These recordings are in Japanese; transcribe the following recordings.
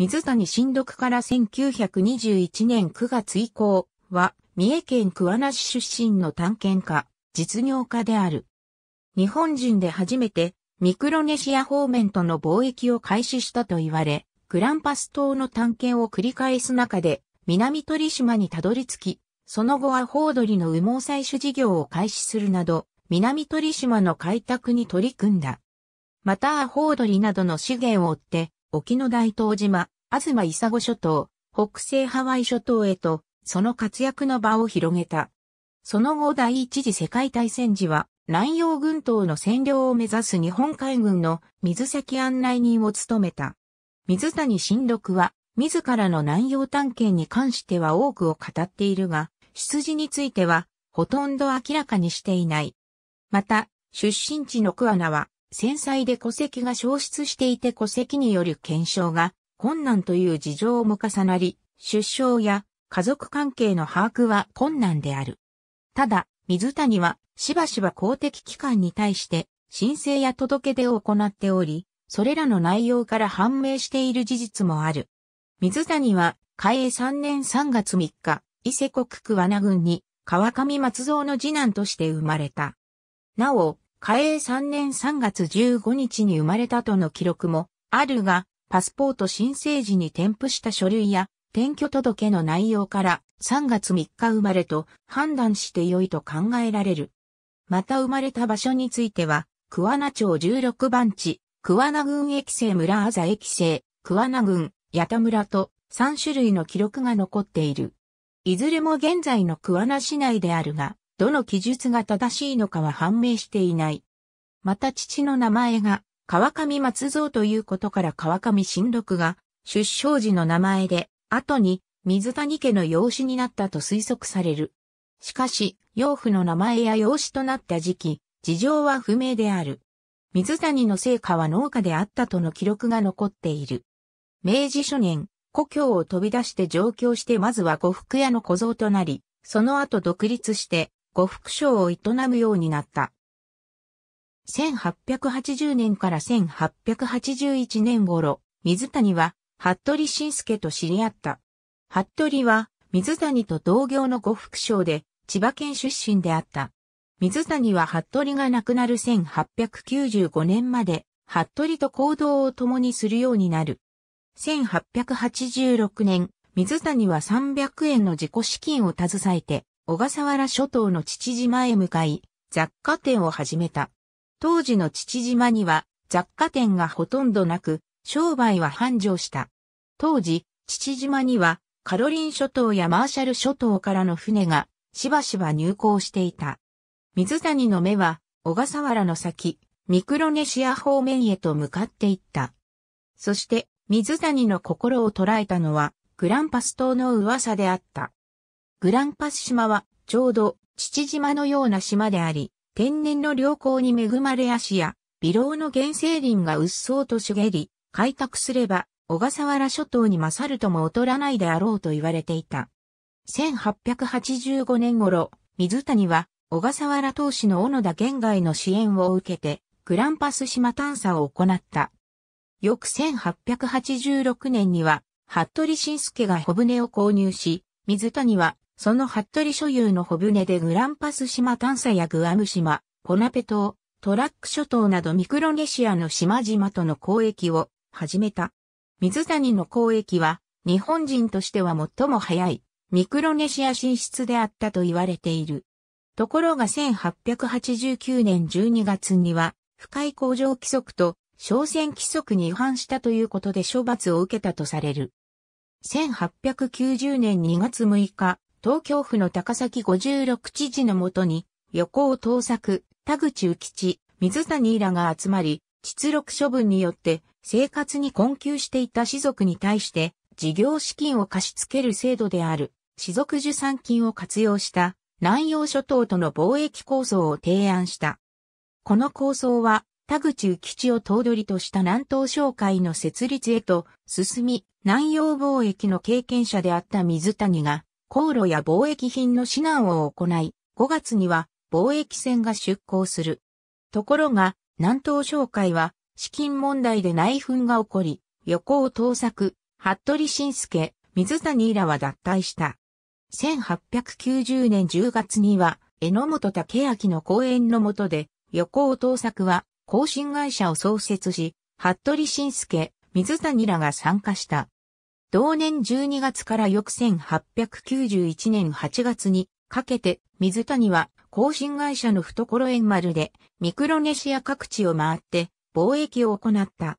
水谷新読から1921年9月以降は、三重県桑名市出身の探検家、実業家である。日本人で初めて、ミクロネシア方面との貿易を開始したと言われ、グランパス島の探検を繰り返す中で、南鳥島にたどり着き、その後はホードリの羽毛採取事業を開始するなど、南鳥島の開拓に取り組んだ。またアホードリなどの資源を追って、沖の大東島、東伊佐子諸島、北西ハワイ諸島へと、その活躍の場を広げた。その後第一次世界大戦時は、南洋軍島の占領を目指す日本海軍の水先案内人を務めた。水谷新六は、自らの南洋探検に関しては多くを語っているが、出自については、ほとんど明らかにしていない。また、出身地の桑名は、戦災で戸籍が消失していて戸籍による検証が困難という事情も重なり、出生や家族関係の把握は困難である。ただ、水谷はしばしば公的機関に対して申請や届け出を行っており、それらの内容から判明している事実もある。水谷は、開営3年3月3日、伊勢国区名郡に川上松蔵の次男として生まれた。なお、嘉永3年3月15日に生まれたとの記録もあるが、パスポート申請時に添付した書類や転居届の内容から3月3日生まれと判断して良いと考えられる。また生まれた場所については、桑名町16番地、桑名郡駅西村あざ駅西、桑名郡、八田村と3種類の記録が残っている。いずれも現在の桑名市内であるが、どの記述が正しいのかは判明していない。また父の名前が川上松蔵ということから川上新六が出生時の名前で、後に水谷家の養子になったと推測される。しかし、養父の名前や養子となった時期、事情は不明である。水谷の成果は農家であったとの記録が残っている。明治初年、故郷を飛び出して上京してまずは呉服屋の小僧となり、その後独立して呉服商を営むようになった。1880年から1881年頃、水谷は、服部晋介と知り合った。服部は、水谷と同業の呉服商で、千葉県出身であった。水谷は服部が亡くなる1895年まで、服部と行動を共にするようになる。1886年、水谷は300円の自己資金を携えて、小笠原諸島の父島へ向かい、雑貨店を始めた。当時の父島には雑貨店がほとんどなく、商売は繁盛した。当時、父島にはカロリン諸島やマーシャル諸島からの船がしばしば入港していた。水谷の目は小笠原の先、ミクロネシア方面へと向かっていった。そして、水谷の心を捉えたのは、グランパス島の噂であった。グランパス島は、ちょうど、父島のような島であり、天然の良好に恵まれ足や、微老の原生林がうっそうと茂り、開拓すれば、小笠原諸島に勝るとも劣らないであろうと言われていた。1885年頃、水谷は、小笠原投市の小野田玄外の支援を受けて、グランパス島探査を行った。翌1886年には、服部晋介が小舟を購入し、水谷はその服部所有の小船でグランパス島探査やグアム島、ポナペ島、トラック諸島などミクロネシアの島々との交易を始めた。水谷の交易は日本人としては最も早いミクロネシア進出であったと言われている。ところが1889年12月には不快工場規則と商船規則に違反したということで処罰を受けたとされる。1890年2月6日、東京府の高崎56知事のもとに、横尾東作、田口宇吉、水谷らが集まり、出力処分によって生活に困窮していた士族に対して事業資金を貸し付ける制度である士族受産金を活用した南洋諸島との貿易構想を提案した。この構想は田口宇吉を頭取とした南東商会の設立へと進み、南洋貿易の経験者であった水谷が航路や貿易品の指南を行い、5月には貿易船が出港する。ところが、南東商会は資金問題で内紛が起こり、横尾盗作、服部晋介、水谷らは脱退した。1890年10月には、榎本武明の講演の下で、横尾盗作は、更新会社を創設し、服部晋介、水谷らが参加した。同年12月から翌1891年8月にかけて水谷は更新会社の懐円丸でミクロネシア各地を回って貿易を行った。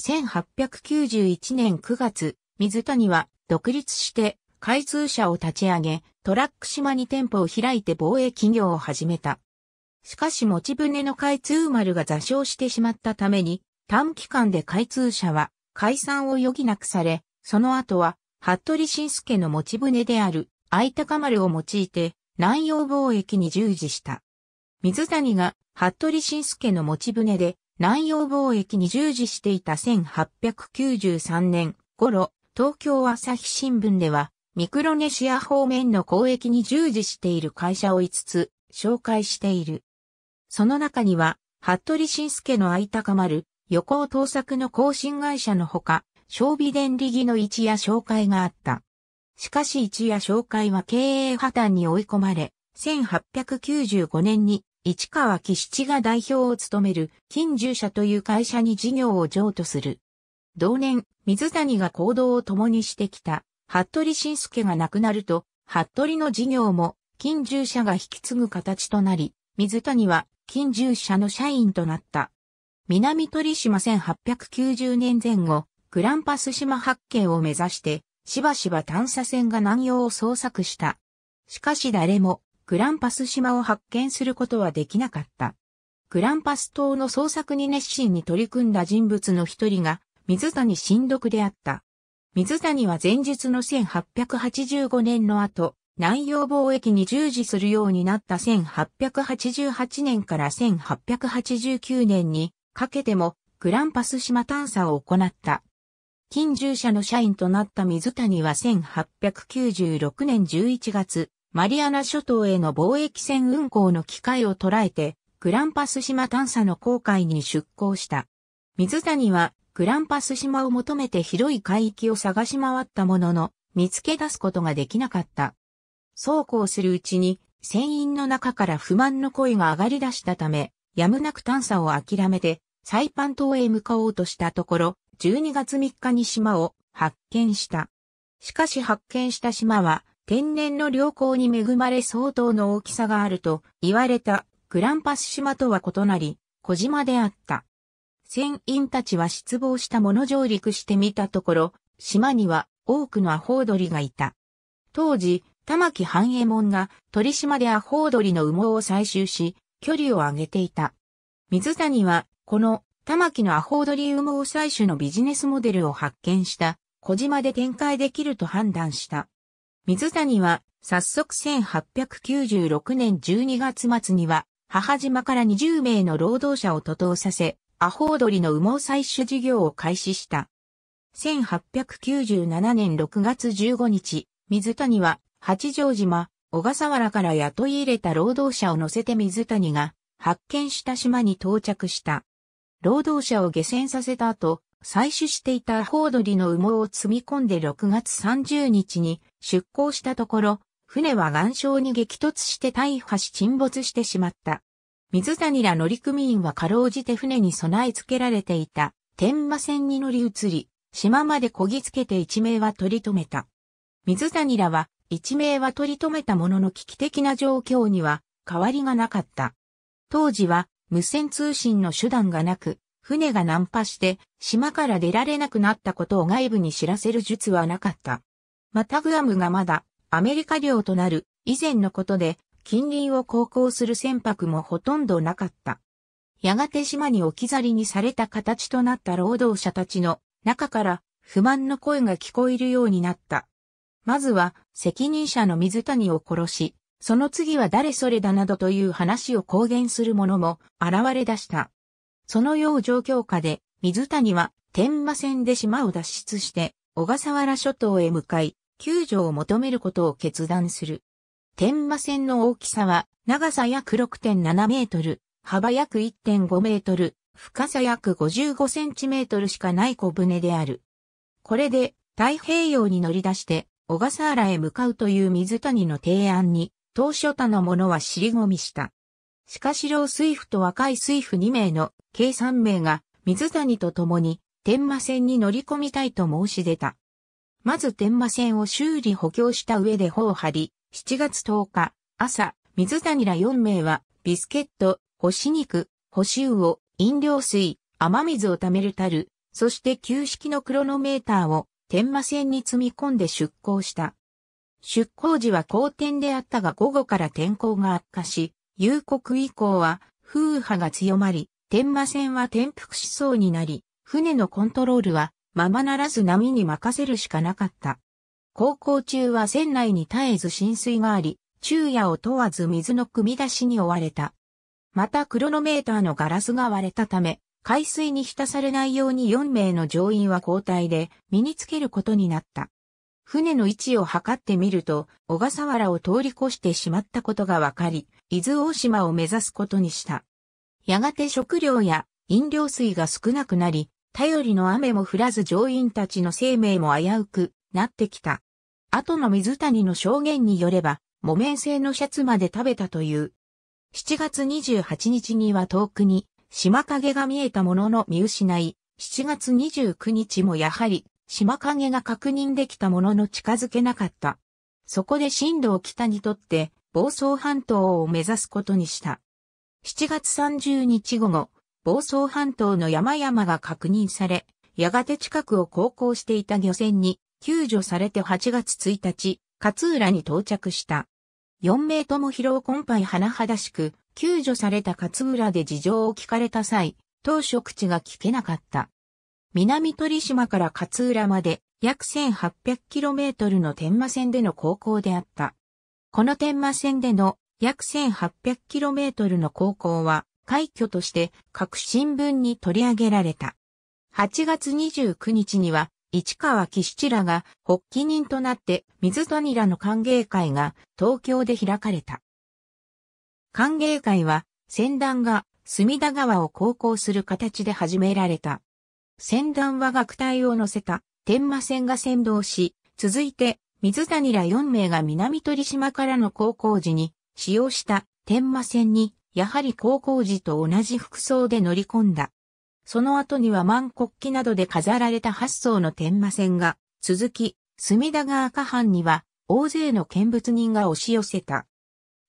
1891年9月、水谷は独立して開通車を立ち上げ、トラック島に店舗を開いて貿易業を始めた。しかし持ち船の開通丸が座礁してしまったために、短期間で開通車は解散を余儀なくされ、その後は、服部晋介の持ち船である、愛鷹丸を用いて、南洋貿易に従事した。水谷が、服部晋介の持ち船で、南洋貿易に従事していた1893年頃、東京朝日新聞では、ミクロネシア方面の交易に従事している会社を5つ紹介している。その中には、服部晋介の愛鷹丸、横尾盗作の更新会社のほか、小美電儀の一夜紹介があった。しかし一夜紹介は経営破綻に追い込まれ、1895年に市川喜七が代表を務める金獣社という会社に事業を譲渡する。同年、水谷が行動を共にしてきた、服部晋介が亡くなると、服部の事業も金獣社が引き継ぐ形となり、水谷は金獣社の社員となった。南鳥島1890年前後、グランパス島発見を目指して、しばしば探査船が南洋を捜索した。しかし誰も、グランパス島を発見することはできなかった。グランパス島の捜索に熱心に取り組んだ人物の一人が、水谷新読であった。水谷は前述の1885年の後、南洋貿易に従事するようになった1888年から1889年にかけてもグランパス島探査を行った。近従者の社員となった水谷は1896年11月、マリアナ諸島への貿易船運航の機会を捉えて、グランパス島探査の航海に出航した。水谷は、グランパス島を求めて広い海域を探し回ったものの、見つけ出すことができなかった。そうこうするうちに、船員の中から不満の声が上がり出したため、やむなく探査を諦めて、サイパン島へ向かおうとしたところ、12月3日に島を発見した。しかし発見した島は天然の良好に恵まれ相当の大きさがあると言われたグランパス島とは異なり、小島であった。船員たちは失望したもの上陸してみたところ、島には多くのアホウドリがいた。当時、玉木半栄衛門が鳥島でアホウドリの羽毛を採集し、距離を上げていた。水谷は、この玉木のアホードリウムを採取のビジネスモデルを発見した小島で展開できると判断した。水谷は早速1896年12月末には母島から20名の労働者を徒党させ、アホードリの羽毛採取事業を開始した。1897年6月15日、水谷は八丈島、小笠原から雇い入れた労働者を乗せて水谷が発見した島に到着した。労働者を下船させた後、採取していたアホウドリの羽毛を積み込んで6月30日に出港したところ、船は岩礁に激突して大破し沈没してしまった。水谷ら乗組員はかろうじて船に備え付けられていた天馬船に乗り移り、島までこぎつけて一命は取り留めた。水谷らは一命は取り留めたものの危機的な状況には変わりがなかった。当時は無線通信の手段がなく、船が難破して島から出られなくなったことを外部に知らせる術はなかった。またグアムがまだアメリカ領となる以前のことで近隣を航行する船舶もほとんどなかった。やがて島に置き去りにされた形となった労働者たちの中から不満の声が聞こえるようになった。まずは責任者の水谷を殺し、その次は誰それだなどという話を公言する者も現れ出した。そのよう状況下で、水谷は天馬線で島を脱出して、小笠原諸島へ向かい、救助を求めることを決断する。天馬線の大きさは、長さ約6.7メートル、幅約1.5メートル、深さ約55センチメートルしかない小舟である。これで、太平洋に乗り出して、小笠原へ向かうという水谷の提案に当初他の者は尻込みした。しかし老水夫と若い水夫2名の計3名が水谷と共に天馬線に乗り込みたいと申し出た。まず天馬線を修理補強した上で砲を張り、7月10日朝、水谷ら4名はビスケット、干し肉、干し魚、飲料水、雨水を貯めるたる、そして旧式のクロノメーターを天馬線に積み込んで出港した。出港時は好天であったが午後から天候が悪化し、夕刻以降は風波が強まり、天馬船は転覆しそうになり、船のコントロールはままならず波に任せるしかなかった。航行中は船内に絶えず浸水があり、昼夜を問わず水の汲み出しに追われた。またクロノメーターのガラスが割れたため、海水に浸されないように4名の乗員は交代で身につけることになった。船の位置を測ってみると、小笠原を通り越してしまったことがわかり、伊豆大島を目指すことにした。やがて食料や飲料水が少なくなり、頼りの雨も降らず乗員たちの生命も危うくなってきた。後の水谷の証言によれば、木綿製のシャツまで食べたという。7月28日には遠くに島影が見えたものの見失い、7月29日もやはり島影が確認できたものの近づけなかった。そこで進路を北にとって、房総半島を目指すことにした。7月30日午後、房総半島の山々が確認され、やがて近くを航行していた漁船に救助されて8月1日、勝浦に到着した。4名とも疲労困憊甚だしく、救助された勝浦で事情を聞かれた際、当初口が聞けなかった。南鳥島から勝浦まで約 1800km の天満線での航行であった。この天満線での約 1800km の航行は、快挙として各新聞に取り上げられた。8月29日には、市川岸七らが発起人となって水谷らの歓迎会が東京で開かれた。歓迎会は、船団が隅田川を航行する形で始められた。船団は学隊を乗せた天馬船が先導し、続いて水谷ら4名が南鳥島からの高校時に使用した天馬船に、やはり高校時と同じ服装で乗り込んだ。その後には万国旗などで飾られた8層の天馬船が続き、隅田川下藩には大勢の見物人が押し寄せた。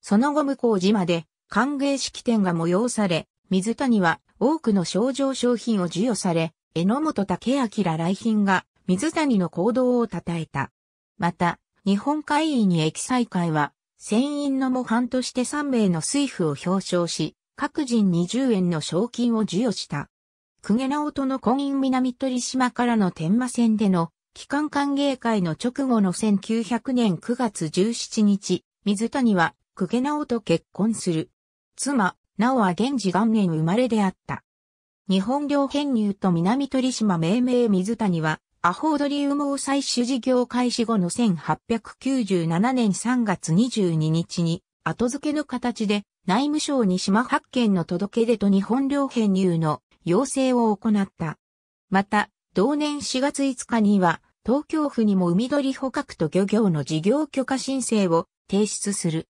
その後向こう島で歓迎式典が催され、水谷は多くの賞状商品を授与され、榎本武明来賓が水谷の行動を称えた。また、日本会議に駅再会は、船員の模範として3名の水夫を表彰し、各人20円の賞金を授与した。久家直人の婚姻南鳥島からの天馬船での帰還歓迎会の直後の1900年9月17日、水谷は久家直と結婚する。妻、直は現時元年生まれであった。日本領編入と南鳥島命名水谷は、アホードリウムを採取事業開始後の1897年3月22日に、後付けの形で、内務省に島発見の届け出と日本領編入の要請を行った。また、同年4月5日には、東京府にも海鳥捕獲と漁業の事業許可申請を提出する。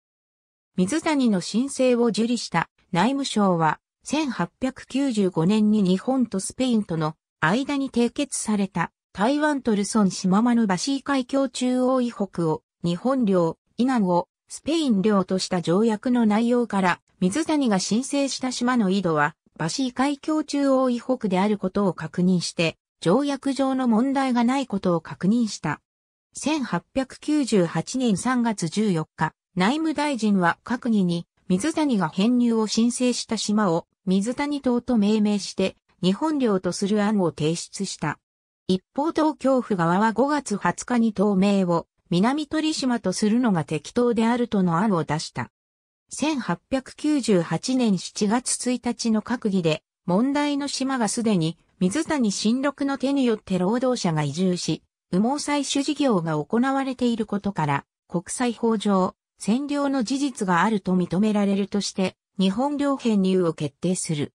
水谷の申請を受理した内務省は、1895年に日本とスペインとの間に締結された台湾トルソン島間のバシー海峡中央以北を日本領、以南をスペイン領とした条約の内容から水谷が申請した島の緯度はバシー海峡中央以北であることを確認して条約上の問題がないことを確認した。1898年3月14日、内務大臣は閣議に水谷が編入を申請した島を水谷島と命名して、日本領とする案を提出した。一方東京府側は5月20日に島名を南鳥島とするのが適当であるとの案を出した。1898年7月1日の閣議で、問題の島がすでに水谷新六の手によって労働者が移住し、羽毛採取事業が行われていることから、国際法上、占領の事実があると認められるとして、日本領編入を決定する。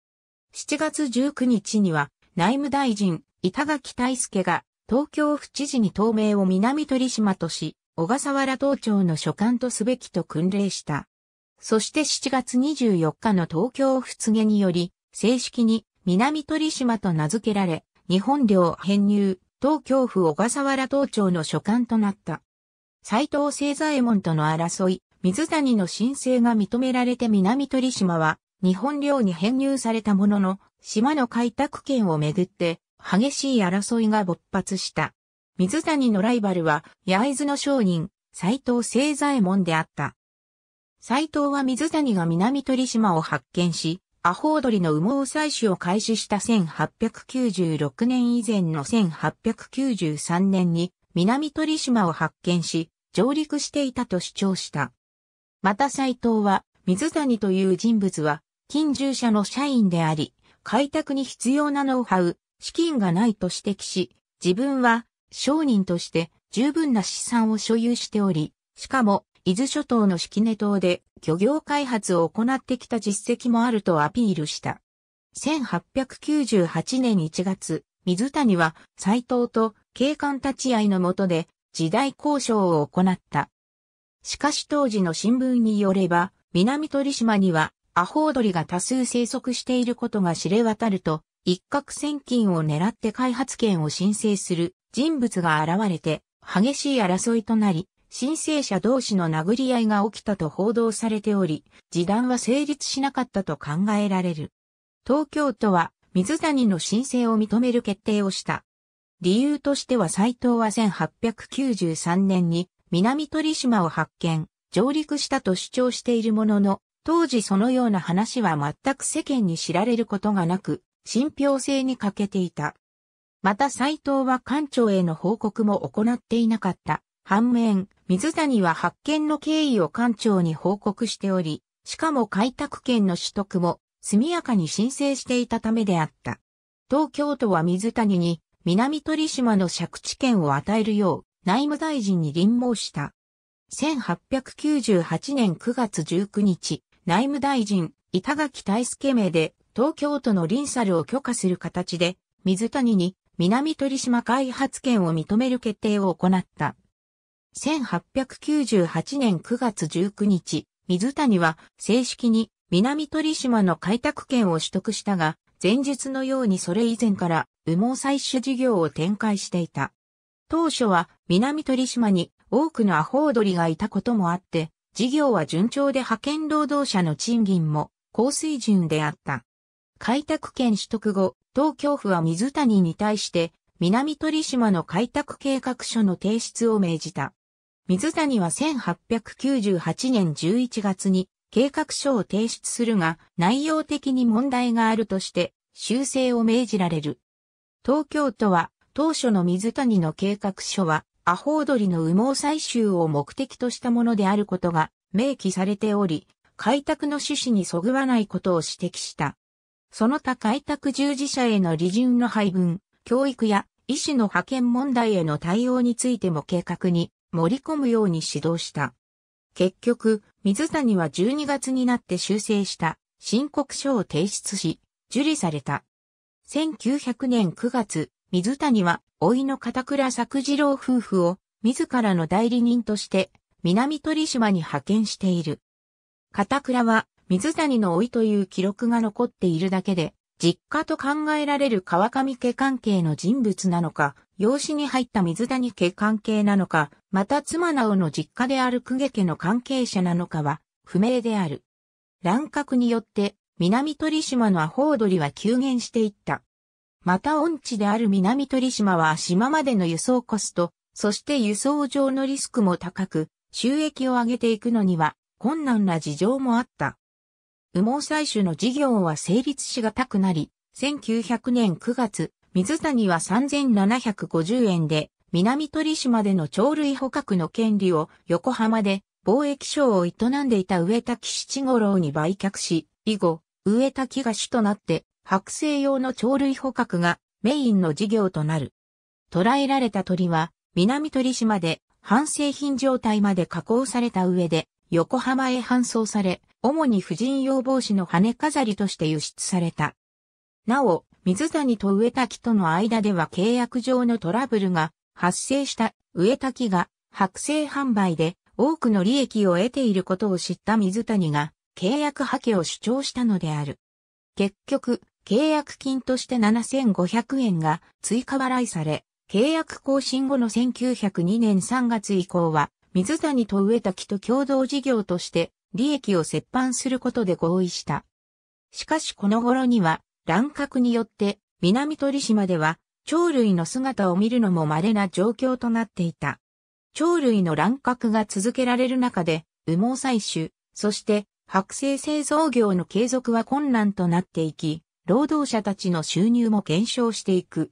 7月19日には内務大臣板垣大助が東京府知事に透名を南鳥島とし、小笠原島長の所管とすべきと訓令した。そして7月24日の東京府告げにより、正式に南鳥島と名付けられ、日本領編入、東京府小笠原島長の所管となった。斎藤清左衛門との争い、水谷の申請が認められて南鳥島は日本領に編入されたものの、島の開拓権をめぐって激しい争いが勃発した。水谷のライバルは重津の商人、斎藤清左衛門であった。斎藤は水谷が南鳥島を発見し、アホウドリの羽毛採取を開始した1896年以前の1893年に南鳥島を発見し、上陸していたと主張した。また斎藤は、水谷という人物は、近従者の社員であり、開拓に必要なノウハウ、資金がないと指摘し、自分は商人として十分な資産を所有しており、しかも伊豆諸島の式根島で漁業開発を行ってきた実績もあるとアピールした。1898年1月、水谷は斎藤と警官立ち会いのもとで時代交渉を行った。しかし当時の新聞によれば、南鳥島にはアホウドリが多数生息していることが知れ渡ると、一攫千金を狙って開発権を申請する人物が現れて、激しい争いとなり、申請者同士の殴り合いが起きたと報道されており、示談は成立しなかったと考えられる。東京都は水谷の申請を認める決定をした。理由としては斎藤は1893年に南鳥島を発見、上陸したと主張しているものの、当時そのような話は全く世間に知られることがなく、信憑性に欠けていた。また斎藤は艦長への報告も行っていなかった。反面、水谷は発見の経緯を艦長に報告しており、しかも開拓権の取得も速やかに申請していたためであった。東京都は水谷に南鳥島の借地権を与えるよう内務大臣に臨毛した。1898年9月19日、内務大臣、板垣大輔名で、東京都の臨サルを許可する形で、水谷に南鳥島開発権を認める決定を行った。1898年9月19日、水谷は正式に南鳥島の開拓権を取得したが、前述のようにそれ以前から羽毛採取事業を展開していた。当初は南鳥島に多くのアホウドリがいたこともあって、事業は順調で派遣労働者の賃金も高水準であった。開拓権取得後、東京府は水谷に対して南鳥島の開拓計画書の提出を命じた。水谷は1898年11月に計画書を提出するが、内容的に問題があるとして、修正を命じられる。東京都は当初の水谷の計画書は、アホウドリの羽毛採集を目的としたものであることが明記されており、開拓の趣旨にそぐわないことを指摘した。その他開拓従事者への利潤の配分、教育や医師の派遣問題への対応についても計画に盛り込むように指導した。結局、水谷は12月になって修正した申告書を提出し、受理された。1900年9月、水谷は、老いの片倉作次郎夫婦を、自らの代理人として、南鳥島に派遣している。片倉は、水谷の老いという記録が残っているだけで、実家と考えられる川上家関係の人物なのか、養子に入った水谷家関係なのか、また妻なおの実家である公家家の関係者なのかは、不明である。乱獲によって、南鳥島のアホ踊りは急減していった。また温地である南鳥島は島までの輸送コスト、そして輸送上のリスクも高く、収益を上げていくのには困難な事情もあった。羽毛採取の事業は成立しがたくなり、1900年9月、水谷は3750円で、南鳥島での鳥類捕獲の権利を横浜で貿易商を営んでいた植田木七五郎に売却し、以後、植田木が主となって剥製用の鳥類捕獲がメインの事業となる。捕らえられた鳥は南鳥島で半製品状態まで加工された上で横浜へ搬送され、主に婦人用帽子の羽飾りとして輸出された。なお、水谷と植滝との間では契約上のトラブルが発生した植滝が剥製販売で多くの利益を得ていることを知った水谷が契約破棄を主張したのである。結局、契約金として7500円が追加払いされ、契約更新後の1902年3月以降は、水谷と植木と共同事業として利益を折半することで合意した。しかしこの頃には、乱獲によって南鳥島では鳥類の姿を見るのも稀な状況となっていた。鳥類の乱獲が続けられる中で、羽毛採取、そして剥製製造業の継続は困難となっていき、労働者たちの収入も減少していく。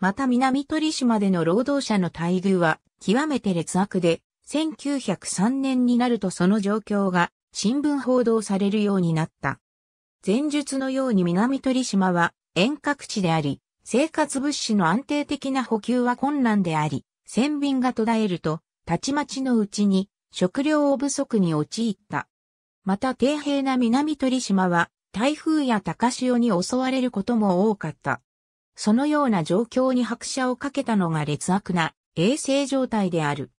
また南鳥島での労働者の待遇は極めて劣悪で、1903年になるとその状況が新聞報道されるようになった。前述のように南鳥島は遠隔地であり、生活物資の安定的な補給は困難であり、船便が途絶えると、たちまちのうちに食料を不足に陥った。また低平な南鳥島は台風や高潮に襲われることも多かった。そのような状況に拍車をかけたのが劣悪な衛生状態である。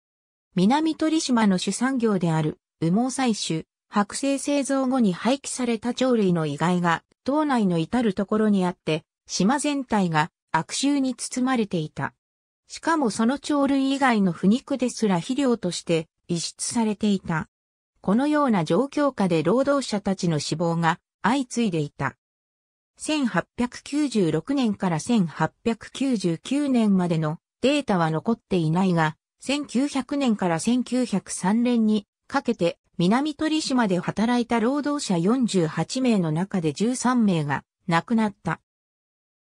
南鳥島の主産業である羽毛採取、剥製製造後に廃棄された鳥類の遺骸が島内の至るところにあって、島全体が悪臭に包まれていた。しかもその鳥類以外の腐肉ですら肥料として輸出されていた。このような状況下で労働者たちの死亡が相次いでいた。1896年から1899年までのデータは残っていないが、1900年から1903年にかけて南鳥島で働いた労働者48名の中で13名が亡くなった。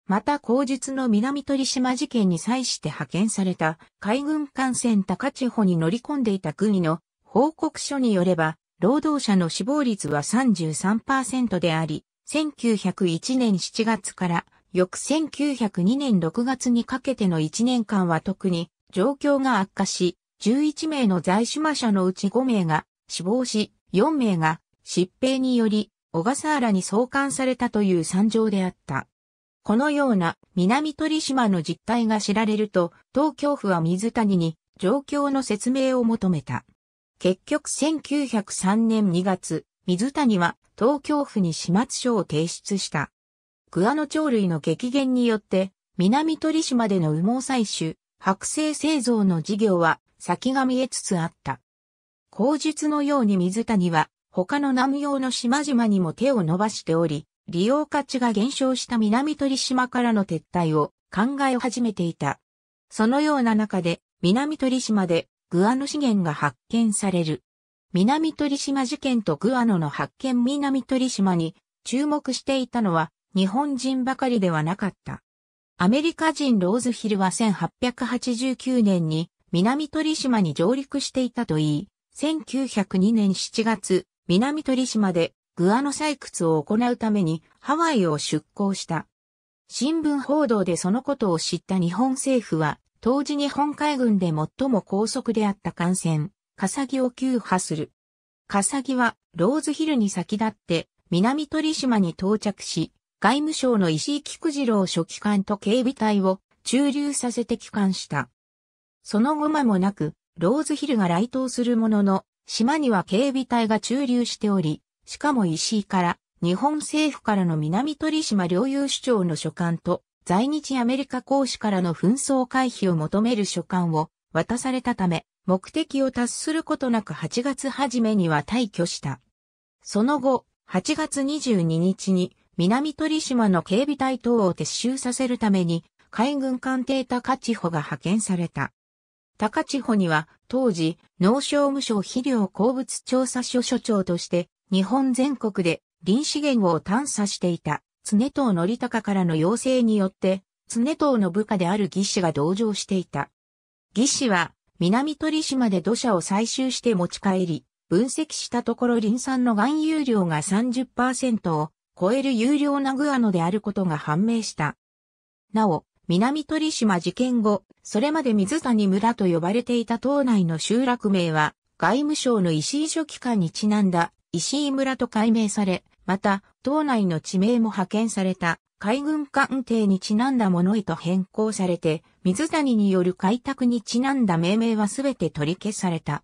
また後日の南鳥島事件に際して派遣された海軍艦船高千穂に乗り込んでいた国の報告書によれば、労働者の死亡率は33%であり、1901年7月から翌1902年6月にかけての1年間は特に状況が悪化し、11名の在島者のうち5名が死亡し、4名が疾病により小笠原に送還されたという惨状であった。このような南鳥島の実態が知られると、東京府は水谷に状況の説明を求めた。結局1903年2月、水谷は東京府に始末書を提出した。グアノ鳥類の激減によって、南鳥島での羽毛採取、剥製製造の事業は先が見えつつあった。口述のように水谷は他の南洋の島々にも手を伸ばしており、利用価値が減少した南鳥島からの撤退を考え始めていた。そのような中で南鳥島でグアノ資源が発見される。南鳥島事件とグアノの発見南鳥島に注目していたのは日本人ばかりではなかった。アメリカ人ローズヒルは1889年に南鳥島に上陸していたといい、1902年7月、南鳥島でグアノ採掘を行うためにハワイを出港した。新聞報道でそのことを知った日本政府は当時日本海軍で最も高速であった艦船、カサギを急破する。カサギは、ローズヒルに先立って、南鳥島に到着し、外務省の石井菊次郎書記官と警備隊を駐留させて帰還した。その後間もなく、ローズヒルが来島するものの、島には警備隊が駐留しており、しかも石井から、日本政府からの南鳥島領有主張の書簡と、在日アメリカ公使からの紛争回避を求める書簡を渡されたため、目的を達することなく8月初めには退去した。その後、8月22日に南鳥島の警備隊等を撤収させるために海軍艦艇高千穂が派遣された。高千穂には当時農商務省肥料鉱物調査所所長として日本全国で林資源を探査していた常藤則隆からの要請によって、常藤の部下である義士が同乗していた。義士は、南鳥島で土砂を採集して持ち帰り、分析したところ林産の含有量が30%を超える有料なグアノであることが判明した。なお、南鳥島事件後、それまで水谷村と呼ばれていた島内の集落名は、外務省の石井書記官にちなんだ石井村と改名され、また、島内の地名も派遣された海軍艦艇にちなんだものへと変更されて、水谷による開拓にちなんだ命名はすべて取り消された。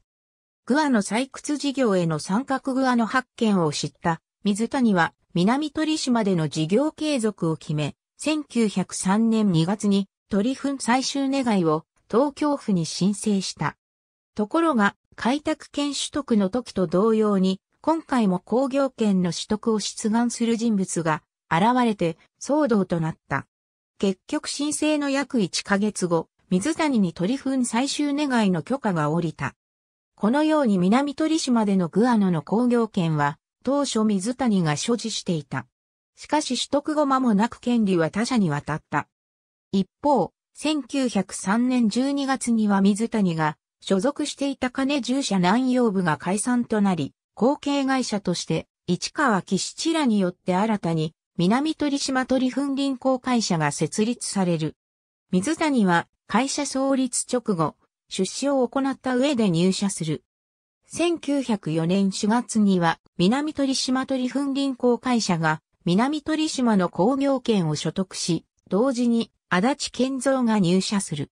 グアの採掘事業への三角グアの発見を知った水谷は南鳥島での事業継続を決め、1903年2月に鳥粉最終願いを東京府に申請した。ところが開拓権取得の時と同様に今回も工業権の取得を出願する人物が現れて騒動となった。結局申請の約1ヶ月後、水谷に取り分最終願いの許可が下りた。このように南鳥島でのグアノの工業権は当初水谷が所持していた。しかし取得後間もなく権利は他者に渡った。一方、1903年12月には水谷が所属していた金従者南洋部が解散となり、後継会社として、市川騎士らによって新たに、南鳥島鳥粉林工会社が設立される。水谷は、会社創立直後、出資を行った上で入社する。1904年4月には、南鳥島鳥粉林工会社が、南鳥島の工業権を所得し、同時に、足立健造が入社する。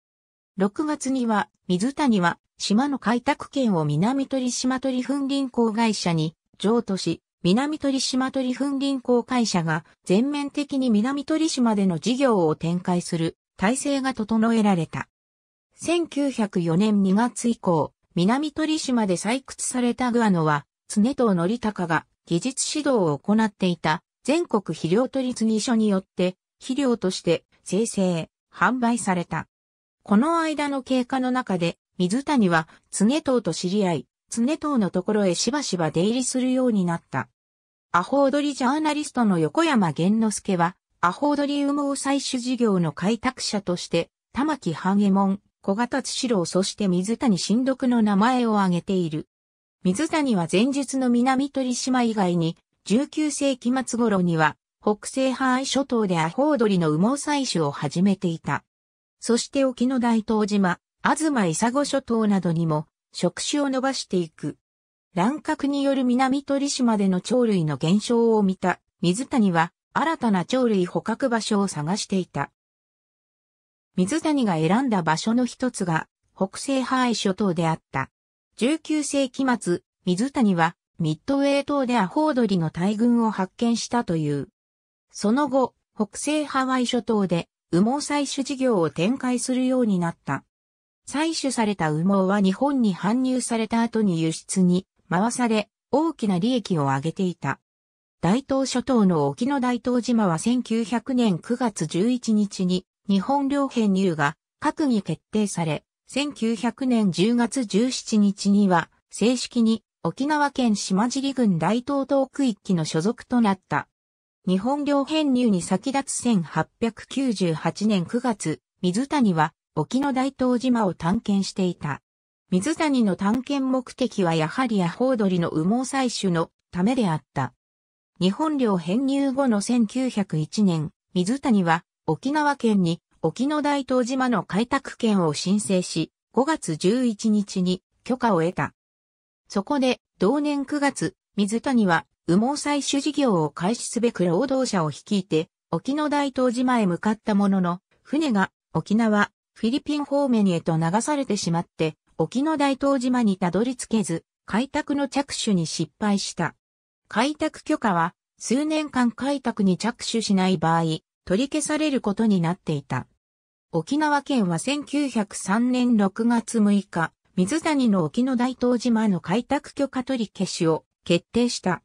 6月には、水谷は、島の開拓権を南鳥島鳥粉林工会社に譲渡し、南鳥島鳥粉林工会社が全面的に南鳥島での事業を展開する体制が整えられた。1904年2月以降、南鳥島で採掘されたグアノは、常藤則隆が技術指導を行っていた全国肥料取次所によって肥料として生成、販売された。この間の経過の中で水谷は常藤と知り合い、常藤のところへしばしば出入りするようになった。アホ踊りジャーナリストの横山玄之介は、アホ踊り羽毛採取事業の開拓者として、玉木半右衛門、小型津郎そして水谷新読の名前を挙げている。水谷は前述の南鳥島以外に、19世紀末頃には、北西範囲諸島でアホウドリの羽毛採取を始めていた。そして沖の大東島、東ゴ諸島などにも触手を伸ばしていく。乱獲による南鳥島での鳥類の減少を見た水谷は新たな鳥類捕獲場所を探していた。水谷が選んだ場所の一つが北西ハワイ諸島であった。19世紀末、水谷はミッドウェイ島でアホウドリの大群を発見したという。その後、北西ハワイ諸島で羽毛採取事業を展開するようになった。採取された羽毛は日本に搬入された後に輸出に回され、大きな利益を上げていた。大東諸島の沖の大東島は1900年9月11日に日本領編入が閣議決定され、1900年10月17日には正式に沖縄県島尻郡大東東区域の所属となった。日本領編入に先立つ1898年9月、水谷は沖野大東島を探検していた。水谷の探検目的はやはりアホウドリの羽毛採取のためであった。日本領編入後の1901年、水谷は沖縄県に沖野大東島の開拓権を申請し、5月11日に許可を得た。そこで、同年9月、水谷は羽毛採取事業を開始すべく労働者を率いて、沖野大東島へ向かったものの、船が沖縄、フィリピン方面へと流されてしまって、沖の大東島にたどり着けず、開拓の着手に失敗した。開拓許可は、数年間開拓に着手しない場合、取り消されることになっていた。沖縄県は1903年6月6日、水谷の沖の大東島の開拓許可取り消しを決定した。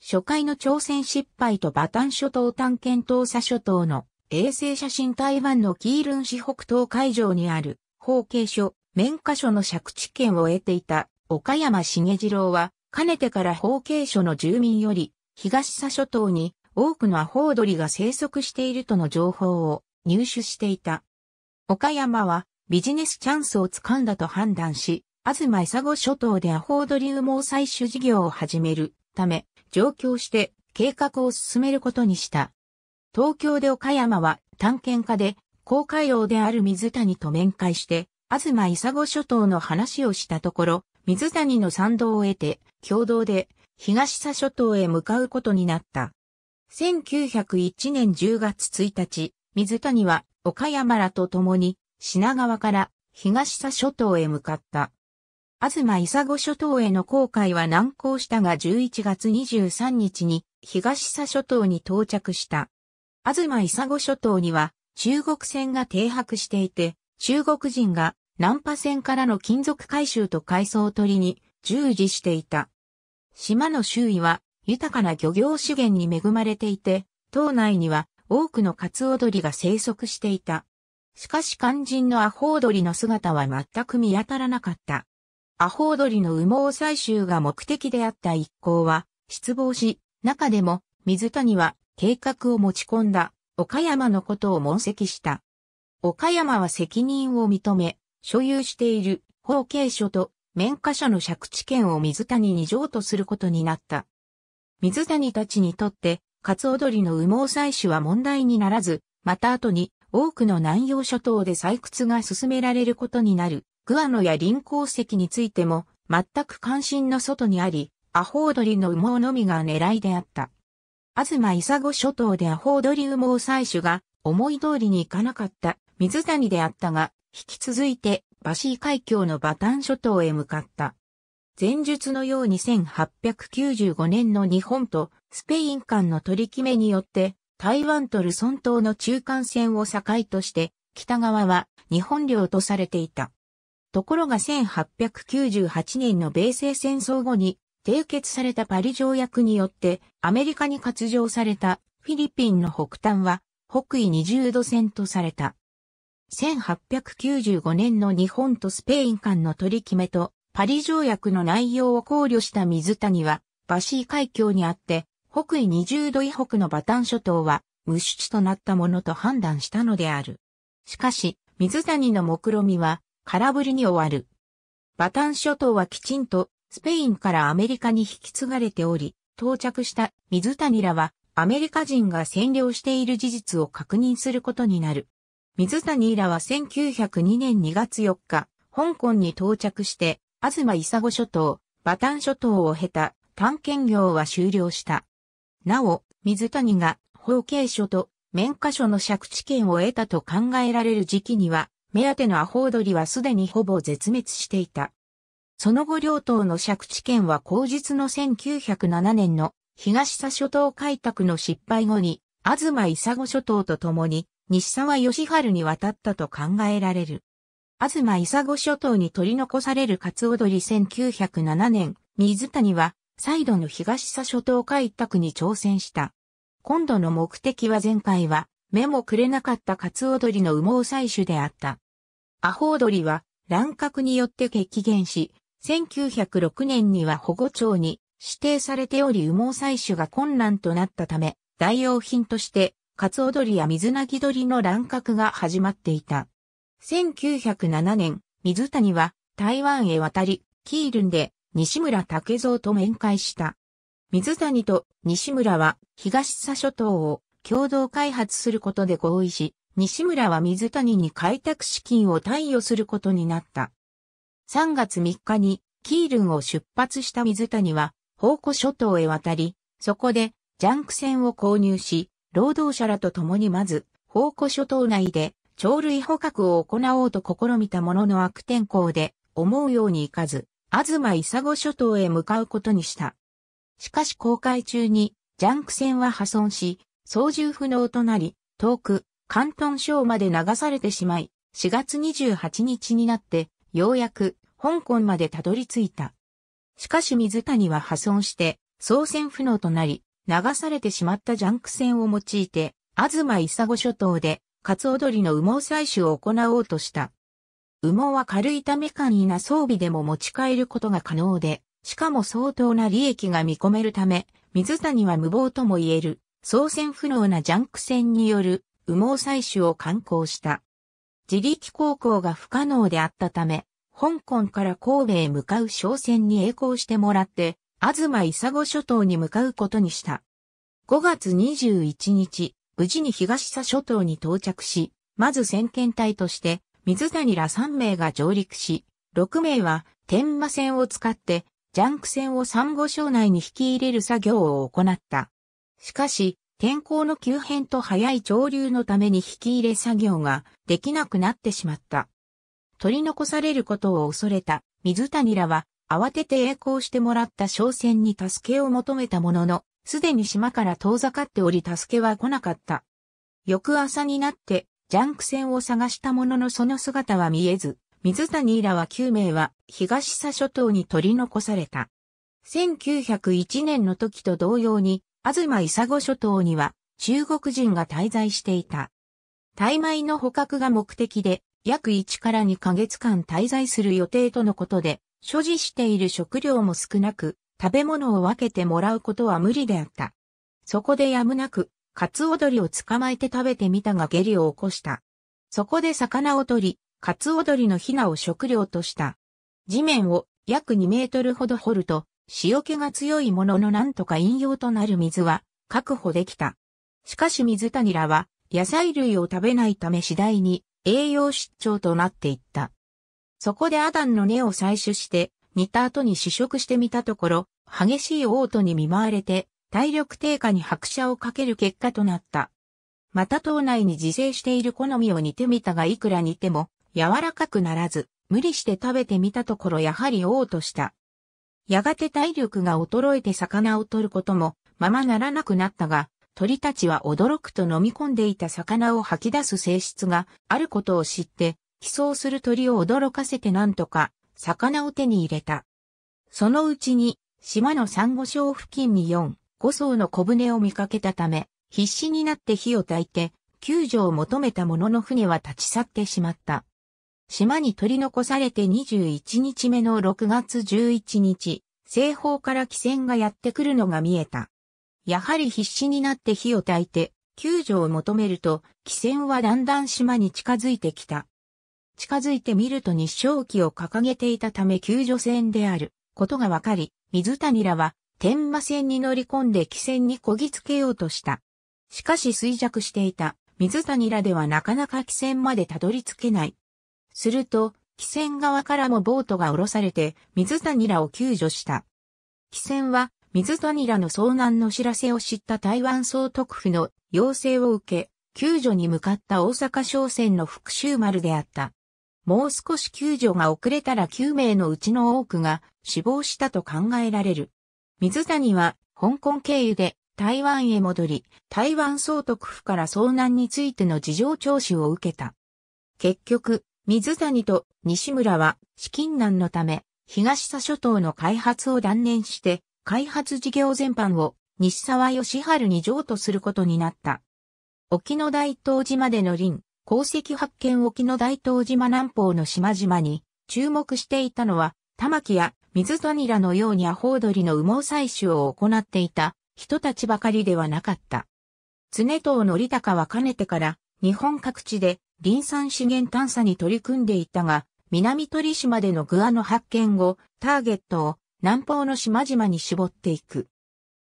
初回の朝鮮失敗とバタン諸島探検島佐諸島の衛星写真台湾のキールン市北東海上にある、法慶所、免科所の借地権を得ていた、岡山茂次郎は、かねてから法慶所の住民より、東佐諸島に多くのアホウドリが生息しているとの情報を入手していた。岡山はビジネスチャンスをつかんだと判断し、東護諸島でアホウドリ羽毛採取事業を始めるため、上京して計画を進めることにした。東京で岡山は探検家で、公海王である水谷と面会して、東伊佐ご諸島の話をしたところ、水谷の賛同を得て、共同で東佐諸島へ向かうことになった。1901年10月1日、水谷は岡山らと共に品川から東佐諸島へ向かった。東伊佐ご諸島への航海は難航したが11月23日に東佐諸島に到着した。東イサゴ諸島には中国船が停泊していて、中国人が南波船からの金属回収と海藻取りに従事していた。島の周囲は豊かな漁業資源に恵まれていて、島内には多くのカツオドリが生息していた。しかし肝心のアホウドリの姿は全く見当たらなかった。アホウドリの羽毛採集が目的であった一行は失望し、中でも水谷は計画を持ち込んだ岡山のことを問責した。岡山は責任を認め、所有している法計書と免許書の借地権を水谷に譲渡することになった。水谷たちにとって、カツオドリの羽毛採取は問題にならず、また後に多くの南洋諸島で採掘が進められることになる、グアノや林鉱石についても、全く関心の外にあり、アホウドリの羽毛のみが狙いであった。東イサゴ諸島でアホウドリウウ採取が思い通りにいかなかった水谷であったが、引き続いてバシー海峡のバタン諸島へ向かった。前述のように1895年の日本とスペイン間の取り決めによって台湾とルソン島の中間線を境として北側は日本領とされていた。ところが1898年の米西戦争後に締結されたパリ条約によってアメリカに割譲されたフィリピンの北端は北緯20度線とされた。1895年の日本とスペイン間の取り決めとパリ条約の内容を考慮した水谷はバシー海峡にあって北緯20度以北のバタン諸島は無主地となったものと判断したのである。しかし、水谷の目論みは空振りに終わる。バタン諸島はきちんとスペインからアメリカに引き継がれており、到着した水谷らはアメリカ人が占領している事実を確認することになる。水谷らは1902年2月4日、香港に到着して、東伊佐子諸島、バタン諸島を経た探検業は終了した。なお、水谷が、法慶書と免許書の借地権を得たと考えられる時期には、目当てのアホウドリはすでにほぼ絶滅していた。その後両党の借地権は後日の1907年の東佐諸島開拓の失敗後に、東砂諸島と共に西沢義春に渡ったと考えられる。東砂諸島に取り残されるカツオドリ1907年、水谷は再度の東佐諸島開拓に挑戦した。今度の目的は前回は目もくれなかったカツオドリの羽毛採取であった。アホウドリは乱獲によって激減し、1906年には保護庁に指定されており羽毛採取が困難となったため、代用品として、カツオドリや水なぎリの乱獲が始まっていた。1907年、水谷は台湾へ渡り、キールンで西村武蔵と面会した。水谷と西村は東佐諸島を共同開発することで合意し、西村は水谷に開拓資金を貸与することになった。3月3日にキールンを出発した水谷は、宝庫諸島へ渡り、そこでジャンク船を購入し、労働者らと共にまず、宝庫諸島内で鳥類捕獲を行おうと試みたものの悪天候で、思うようにいかず、東伊佐子諸島へ向かうことにした。しかし航海中に、ジャンク船は破損し、操縦不能となり、遠く、関東省まで流されてしまい、4月28日になって、ようやく香港までたどり着いた。しかし水谷は破損して操船不能となり、流されてしまったジャンク船を用いて、東伊佐ご諸島で、カツオドリの羽毛採取を行おうとした。羽毛は軽いため簡易な装備でも持ち帰ることが可能で、しかも相当な利益が見込めるため、水谷は無謀とも言える、操船不能なジャンク船による羽毛採取を敢行した。自力航行が不可能であったため、香港から神戸へ向かう商船に栄光してもらって、東伊佐子諸島に向かうことにした。5月21日、無事に東佐諸島に到着し、まず先遣隊として、水谷ら3名が上陸し、6名は天馬船を使って、ジャンク船を珊瑚礁内に引き入れる作業を行った。しかし、天候の急変と早い潮流のために引き入れ作業ができなくなってしまった。取り残されることを恐れた水谷らは慌てて栄光してもらった商船に助けを求めたものの、すでに島から遠ざかっており助けは来なかった。翌朝になってジャンク船を探したもののその姿は見えず、水谷らは9名は東佐諸島に取り残された。1901年の時と同様に東イサゴ諸島には中国人が滞在していた。大米の捕獲が目的で約1から2ヶ月間滞在する予定とのことで、所持している食料も少なく、食べ物を分けてもらうことは無理であった。そこでやむなく、カツオドリを捕まえて食べてみたが下痢を起こした。そこで魚を取り、カツオドリのヒナを食料とした。地面を約2メートルほど掘ると、塩気が強いもののなんとか飲用となる水は確保できた。しかし水谷らは野菜類を食べないため次第に栄養失調となっていった。そこでアダンの根を採取して煮た後に試食してみたところ、激しい嘔吐に見舞われて体力低下に拍車をかける結果となった。また島内に自生している好みを煮てみたがいくら煮ても柔らかくならず、無理して食べてみたところやはり嘔吐した。やがて体力が衰えて魚を取ることもままならなくなったが、鳥たちは驚くと飲み込んでいた魚を吐き出す性質があることを知って、寄贈する鳥を驚かせてなんとか魚を手に入れた。そのうちに島の珊瑚礁付近に4、5層の小舟を見かけたため、必死になって火を焚いて、救助を求めたものの船は立ち去ってしまった。島に取り残されて21日目の6月11日、西方から汽船がやってくるのが見えた。やはり必死になって火を焚いて、救助を求めると、汽船はだんだん島に近づいてきた。近づいてみると日照旗を掲げていたため救助船であることがわかり、水谷らは天馬船に乗り込んで汽船にこぎつけようとした。しかし衰弱していた水谷らではなかなか汽船までたどり着けないすると、汽船側からもボートが降ろされて、水谷らを救助した。汽船は、水谷らの遭難の知らせを知った台湾総督府の要請を受け、救助に向かった大阪商船の復讐丸であった。もう少し救助が遅れたら9名のうちの多くが死亡したと考えられる。水谷は香港経由で台湾へ戻り、台湾総督府から遭難についての事情聴取を受けた。結局、水谷と西村は資金難のため、東佐諸島の開発を断念して、開発事業全般を西沢義春に譲渡することになった。沖の大東島での林、鉱石発見沖の大東島南方の島々に注目していたのは、玉木や水谷らのようにアホウドリの羽毛採取を行っていた人たちばかりではなかった。常藤則高はかねてから日本各地で林産資源探査に取り組んでいたが、南鳥島でのグアの発見後、ターゲットを南方の島々に絞っていく。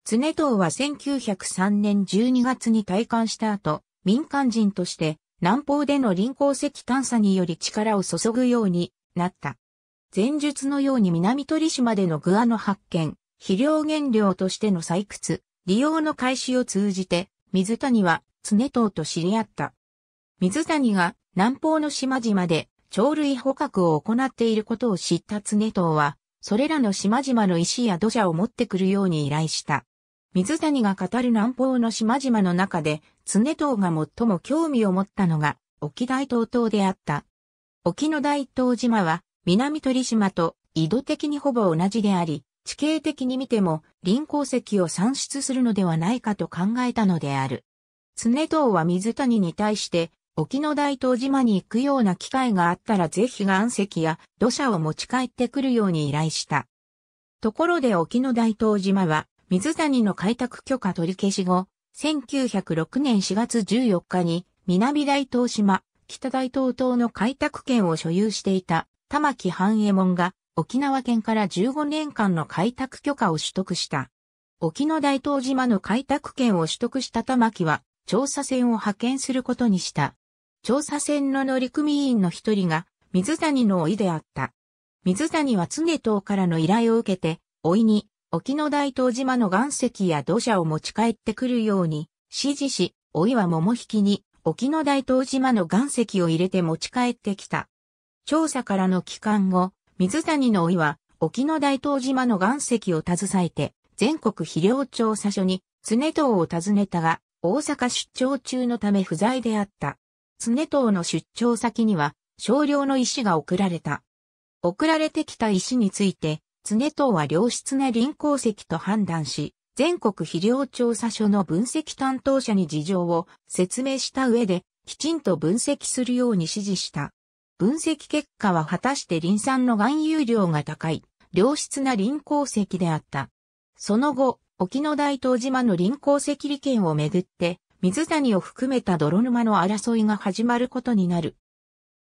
常藤は1903年12月に退官した後、民間人として南方での林鉱石探査により力を注ぐようになった。前述のように南鳥島でのグアの発見、肥料原料としての採掘、利用の開始を通じて、水谷は常藤と知り合った。水谷が南方の島々で鳥類捕獲を行っていることを知った常藤は、それらの島々の石や土砂を持ってくるように依頼した。水谷が語る南方の島々の中で、常藤が最も興味を持ったのが、沖大東島であった。沖の大東島は、南鳥島と緯度的にほぼ同じであり、地形的に見ても、輪鉱石を産出するのではないかと考えたのである。常藤は水谷に対して、沖の大東島に行くような機会があったらぜひ岩石や土砂を持ち帰ってくるように依頼した。ところで沖の大東島は、水谷の開拓許可取り消し後、1906年4月14日に、南大東島、北大東島の開拓権を所有していた玉木半右衛門が沖縄県から15年間の開拓許可を取得した。沖の大東島の開拓権を取得した玉木は調査船を派遣することにした。調査船の乗組員の一人が、水谷の甥であった。水谷は常東からの依頼を受けて、甥に、沖の大東島の岩石や土砂を持ち帰ってくるように、指示し、いは桃引きに、沖の大東島の岩石を入れて持ち帰ってきた。調査からの帰還後、水谷の甥は、沖の大東島の岩石を携えて、全国肥料調査所に、常東を訪ねたが、大阪出張中のため不在であった。常藤の出張先には少量の石が送られた。送られてきた石について、常藤は良質な林鉱石と判断し、全国肥料調査所の分析担当者に事情を説明した上で、きちんと分析するように指示した。分析結果は果たして林酸の含有量が高い、良質な林鉱石であった。その後、沖野大東島の林鉱石利権をめぐって、水谷を含めた泥沼の争いが始まることになる。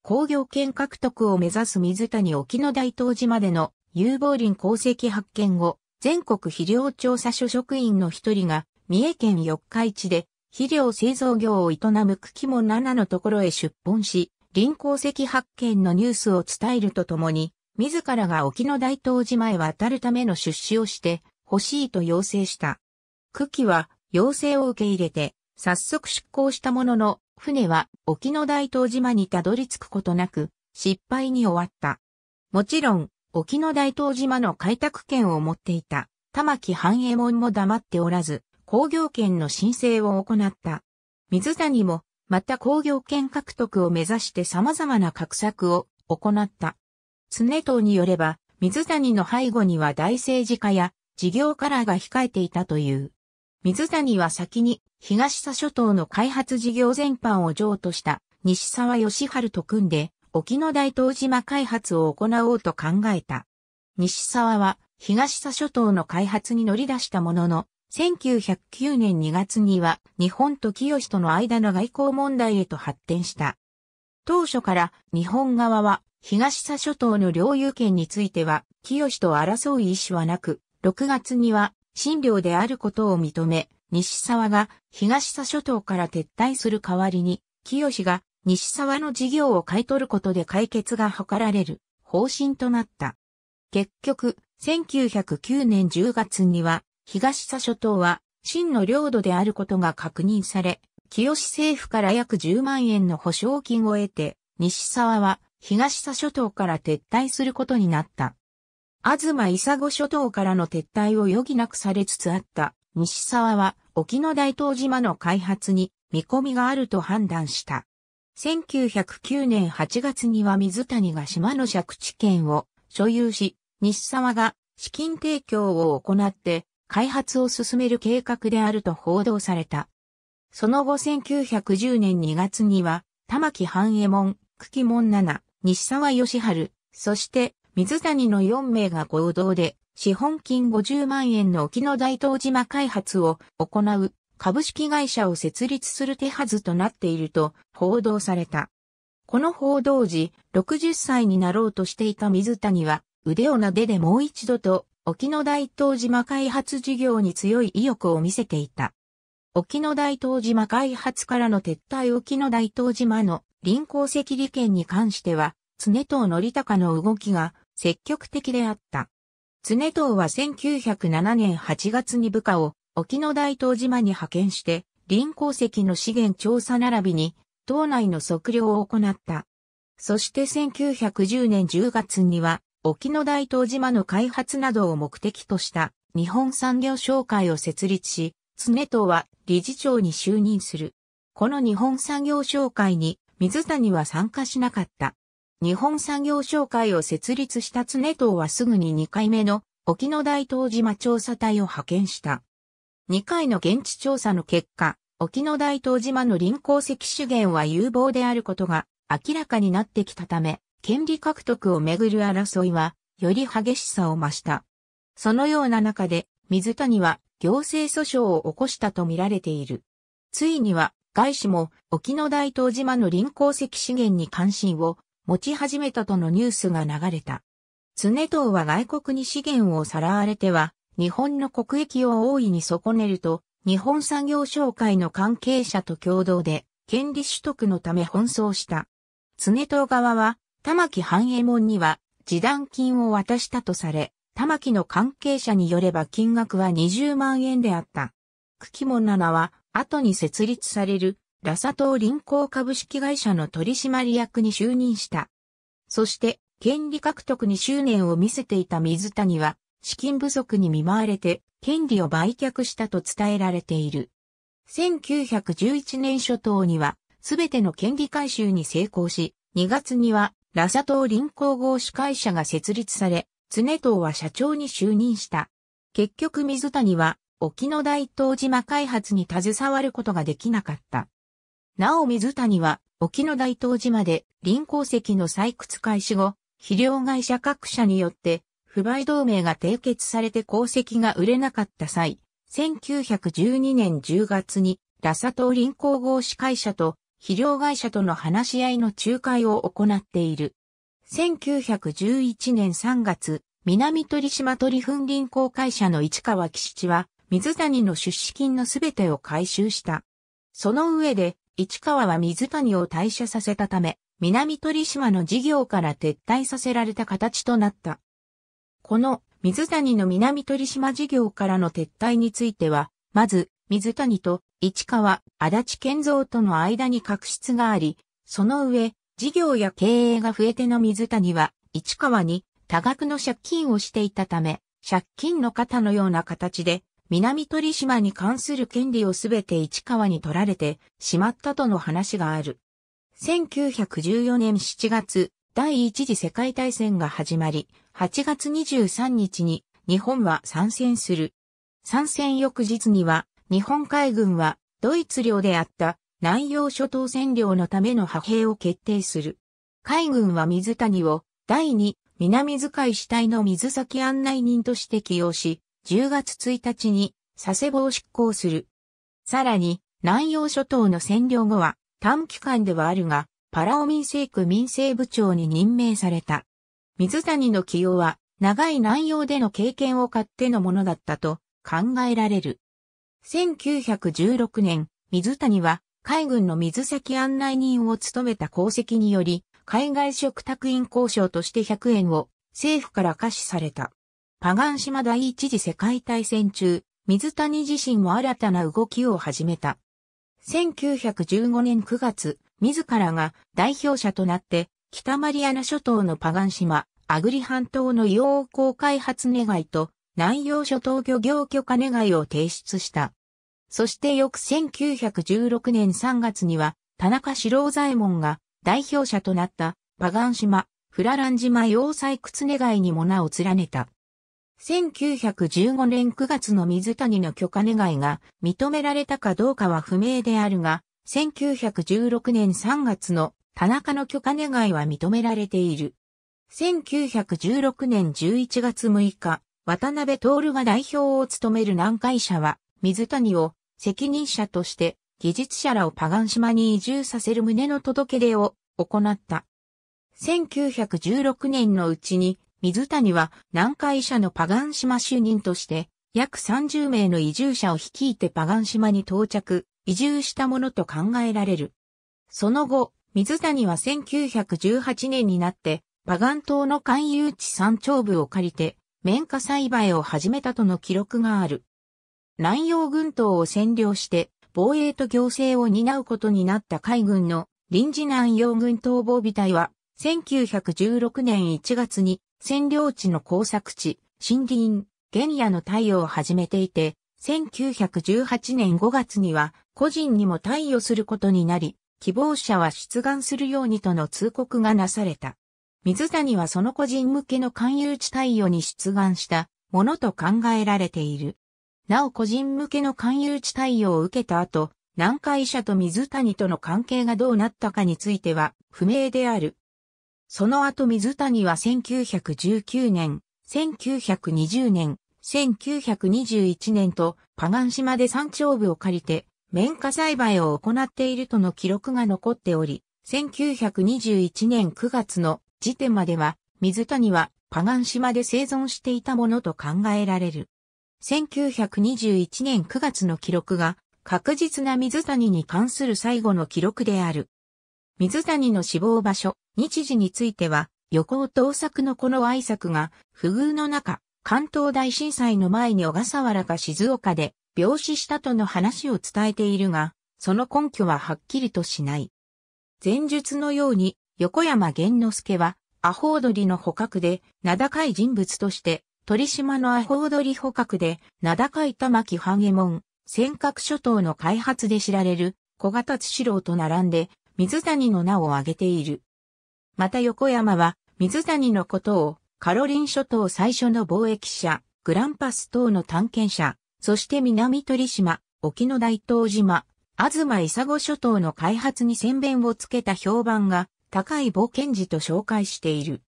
工業権獲得を目指す水谷沖の大東島での有望林鉱石発見後、全国肥料調査所職員の一人が、三重県四日市で、肥料製造業を営む茎も7のところへ出奔し、林鉱石発見のニュースを伝えるとともに、自らが沖の大東島へ渡るための出資をして、欲しいと要請した。茎は、要請を受け入れて、早速出港したものの、船は沖の大東島にたどり着くことなく、失敗に終わった。もちろん、沖の大東島の開拓権を持っていた、玉木半右衛門も黙っておらず、工業権の申請を行った。水谷も、また工業権獲得を目指して様々な画策を行った。常藤によれば、水谷の背後には大政治家や事業カラーが控えていたという。水谷は先に東佐諸島の開発事業全般を譲渡した西沢義春と組んで沖の大東島開発を行おうと考えた。西沢は東佐諸島の開発に乗り出したものの、1909年2月には日本と清との間の外交問題へと発展した。当初から日本側は東佐諸島の領有権については清と争う意思はなく、6月には診療であることを認め、西沢が東佐諸島から撤退する代わりに、清が西沢の事業を買い取ることで解決が図られる方針となった。結局、1909年10月には、東佐諸島は、真の領土であることが確認され、清政府から約10万円の保証金を得て、西沢は東佐諸島から撤退することになった。東伊佐子諸島からの撤退を余儀なくされつつあった西沢は沖の大東島の開発に見込みがあると判断した。1909年8月には水谷が島の借地権を所有し、西沢が資金提供を行って開発を進める計画であると報道された。その後1910年2月には、玉木半右衛門、久喜門七、西沢義春、そして水谷の4名が合同で資本金50万円の沖野大東島開発を行う株式会社を設立する手はずとなっていると報道された。この報道時、60歳になろうとしていた水谷は腕を撫ででもう一度と沖野大東島開発事業に強い意欲を見せていた。沖野大東島開発からの撤退沖野大東島の臨港石利権に関しては、常藤則隆の動きが積極的であった。常藤は1907年8月に部下を沖野大東島に派遣して、林鉱石の資源調査並びに、島内の測量を行った。そして1910年10月には、沖野大東島の開発などを目的とした日本産業商会を設立し、常藤は理事長に就任する。この日本産業商会に水谷は参加しなかった。日本産業商会を設立した常藤はすぐに2回目の沖野大東島調査隊を派遣した。2回の現地調査の結果、沖野大東島の臨港石資源は有望であることが明らかになってきたため、権利獲得をめぐる争いは、より激しさを増した。そのような中で、水谷は行政訴訟を起こしたとみられている。ついには、外資も沖野大東島の臨港石資源に関心を持ち始めたとのニュースが流れた。常藤は外国に資源をさらわれては、日本の国益を大いに損ねると、日本産業商会の関係者と共同で、権利取得のため奔走した。常藤側は、玉木半栄衛門には、示談金を渡したとされ、玉木の関係者によれば金額は20万円であった。久木門七は、後に設立されるラサ島臨港株式会社の取締役に就任した。そして、権利獲得に執念を見せていた水谷は、資金不足に見舞われて、権利を売却したと伝えられている。1911年初頭には、すべての権利回収に成功し、2月には、ラサ島臨港合資会社が設立され、常藤は社長に就任した。結局水谷は、沖の大東島開発に携わることができなかった。なお水谷は、沖野大東島で、林鉱石の採掘開始後、肥料会社各社によって、不買同盟が締結されて鉱石が売れなかった際、1912年10月に、ラサ島林鉱合資会社と肥料会社との話し合いの仲介を行っている。1911年3月、南鳥島鳥粉林鉱会社の市川吉地は、水谷の出資金のすべてを回収した。その上で、市川は水谷を退社させたため、南鳥島の事業から撤退させられた形となった。この水谷の南鳥島事業からの撤退については、まず、水谷と市川、足立健三との間に確執があり、その上、事業や経営が増えての水谷は、市川に多額の借金をしていたため、借金の方のような形で南鳥島に関する権利をすべて市川に取られてしまったとの話がある。1914年7月、第一次世界大戦が始まり、8月23日に日本は参戦する。参戦翌日には、日本海軍はドイツ領であった南洋諸島占領のための派兵を決定する。海軍は水谷を第2南遣い主体の水先案内人として起用し、10月1日に佐世保を執行する。さらに、南洋諸島の占領後は短期間ではあるが、パラオ民政区民政部長に任命された。水谷の起用は、長い南洋での経験を買ってのものだったと考えられる。1916年、水谷は海軍の水先案内人を務めた功績により、海外食宅員交渉として100円を政府から貸しされた。パガン島第一次世界大戦中、水谷自身も新たな動きを始めた。1915年9月、自らが代表者となって、北マリアナ諸島のパガン島、アグリ半島の洋行開発願と、南洋諸島漁業許可願を提出した。そして翌1916年3月には、田中四郎左衛門が代表者となった、パガン島、フララン島要採掘願いにも名を連ねた。1915年9月の水谷の許可願いが認められたかどうかは不明であるが、1916年3月の田中の許可願いは認められている。1916年11月6日、渡辺徹が代表を務める南海社は、水谷を責任者として技術者らをパガン島に移住させる旨の届け出を行った。1916年のうちに水谷は南海社のパガン島主任として、約30名の移住者を率いてパガン島に到着、移住したものと考えられる。その後、水谷は1918年になって、パガン島の海誘地山頂部を借りて、綿花栽培を始めたとの記録がある。南洋群島を占領して、防衛と行政を担うことになった海軍の臨時南洋軍統防備隊は、1916年1月に占領地の工作地、森林、原野の貸与を始めていて、1918年5月には個人にも貸与することになり、希望者は出願するようにとの通告がなされた。水谷はその個人向けの勧誘地貸与に出願したものと考えられている。なお個人向けの勧誘地貸与を受けた後、南海社と水谷との関係がどうなったかについては不明である。その後水谷は1919年、1920年、1921年とパガン島で山頂部を借りて、綿花栽培を行っているとの記録が残っており、1921年9月の時点までは、水谷はパガン島で生存していたものと考えられる。1921年9月の記録が確実な水谷に関する最後の記録である。水谷の死亡場所、日時については、横尾東作のこの愛作が、不遇の中、関東大震災の前に小笠原か静岡で病死したとの話を伝えているが、その根拠ははっきりとしない。前述のように、横山玄之助は、アホウドリの捕獲で、名高い人物として、鳥島のアホウドリ捕獲で、名高い玉木ハゲモン、尖閣諸島の開発で知られる、小型津四郎と並んで、水谷の名を挙げている。また横山は、水谷のことを、カロリン諸島最初の貿易者、グランパス等の探検者、そして南鳥島、沖の大東島、東伊佐子諸島の開発に宣伝をつけた評判が高い冒険時と紹介している。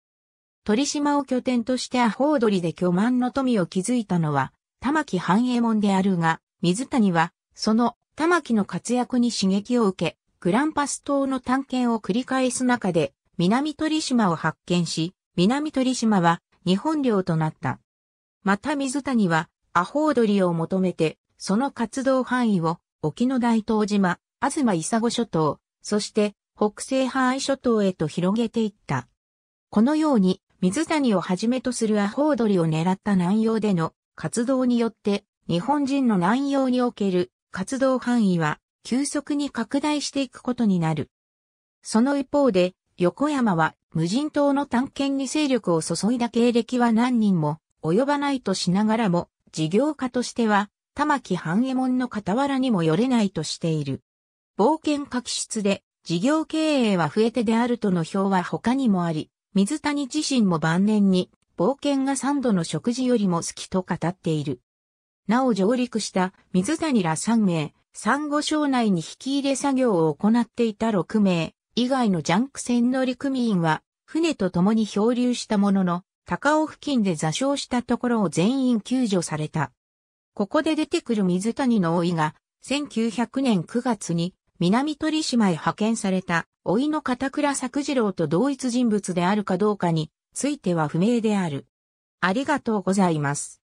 鳥島を拠点としてアホードリで巨万の富を築いたのは、玉木半栄衛門であるが、水谷は、その玉木の活躍に刺激を受け、グランパス島の探検を繰り返す中で、南鳥島を発見し、南鳥島は日本領となった。また水谷は、アホウドリを求めて、その活動範囲を、沖の大東島、東伊佐ゴ諸島、そして北西ハ囲イ諸島へと広げていった。このように、水谷をはじめとするアホウドリを狙った南洋での活動によって、日本人の南洋における活動範囲は急速に拡大していくことになる。その一方で、横山は無人島の探検に勢力を注いだ経歴は何人も及ばないとしながらも、事業家としては、玉木半右衛門の傍らにもよれないとしている。冒険確きで、事業経営は増えてであるとの表は他にもあり、水谷自身も晩年に、冒険が三度の食事よりも好きと語っている。なお上陸した水谷ら三名、珊瑚礁内に引き入れ作業を行っていた6名以外のジャンク船乗組員は船と共に漂流したものの高尾付近で座礁したところを全員救助された。ここで出てくる水谷の老いが1900年9月に南鳥島へ派遣された老いの片倉作次郎と同一人物であるかどうかについては不明である。ありがとうございます。